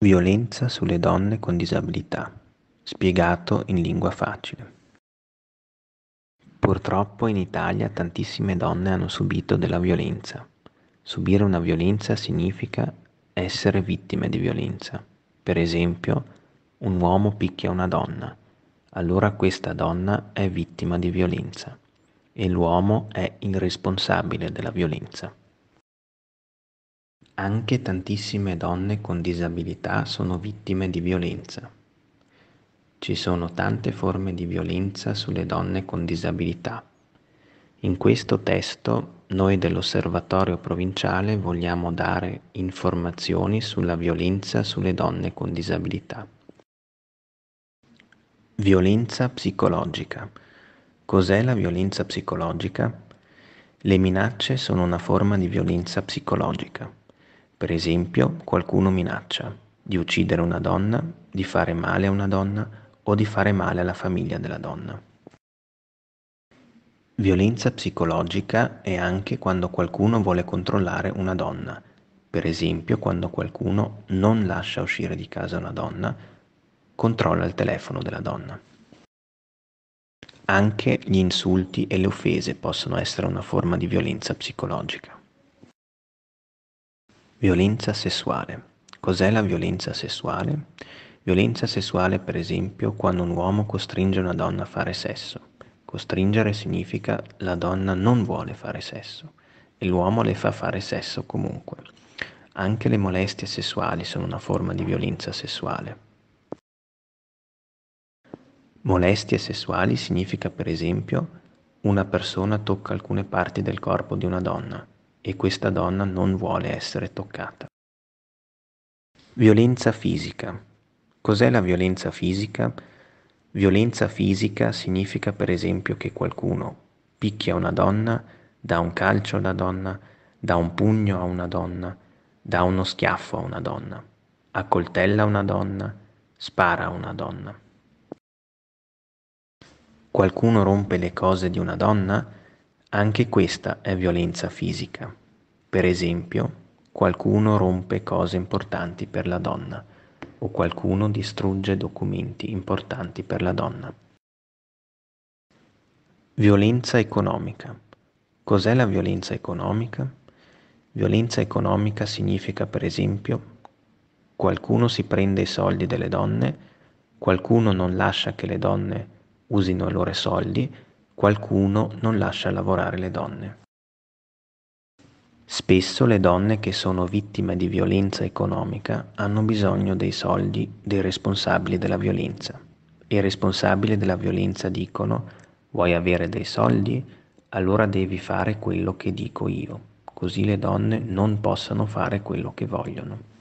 Violenza sulle donne con disabilità, spiegato in lingua facile. Purtroppo in Italia tantissime donne hanno subito della violenza. Subire una violenza significa essere vittime di violenza. Per esempio, un uomo picchia una donna, allora questa donna è vittima di violenza e l'uomo è il responsabile della violenza. Anche tantissime donne con disabilità sono vittime di violenza. Ci sono tante forme di violenza sulle donne con disabilità. In questo testo noi dell'osservatorio provinciale vogliamo dare informazioni sulla violenza sulle donne con disabilità. Violenza psicologica. Cos'è la violenza psicologica? Le minacce sono una forma di violenza psicologica. Per esempio, qualcuno minaccia di uccidere una donna, di fare male a una donna o di fare male alla famiglia della donna. Violenza psicologica è anche quando qualcuno vuole controllare una donna, per esempio quando qualcuno non lascia uscire di casa una donna, controlla il telefono della donna. Anche gli insulti e le offese possono essere una forma di violenza psicologica. Violenza sessuale. Cos'è la violenza sessuale? Violenza sessuale, per esempio, quando un uomo costringe una donna a fare sesso. Costringere significa la donna non vuole fare sesso e l'uomo le fa fare sesso comunque. Anche le molestie sessuali sono una forma di violenza sessuale. Molestie sessuali significa per esempio una persona tocca alcune parti del corpo di una donna e questa donna non vuole essere toccata. Violenza fisica. Cos'è la violenza fisica? Violenza fisica significa per esempio che qualcuno picchia una donna, dà un calcio alla donna, dà un pugno a una donna, dà uno schiaffo a una donna, accoltella una donna, spara a una donna. Qualcuno rompe le cose di una donna? Anche questa è violenza fisica. Per esempio, qualcuno rompe cose importanti per la donna o qualcuno distrugge documenti importanti per la donna. Violenza economica. Cos'è la violenza economica? Violenza economica significa, per esempio, qualcuno si prende i soldi delle donne, qualcuno non lascia che le donne usino i loro soldi, qualcuno non lascia lavorare le donne. Spesso le donne che sono vittime di violenza economica hanno bisogno dei soldi dei responsabili della violenza. i responsabili della violenza dicono vuoi avere dei soldi? Allora devi fare quello che dico io, così le donne non possano fare quello che vogliono.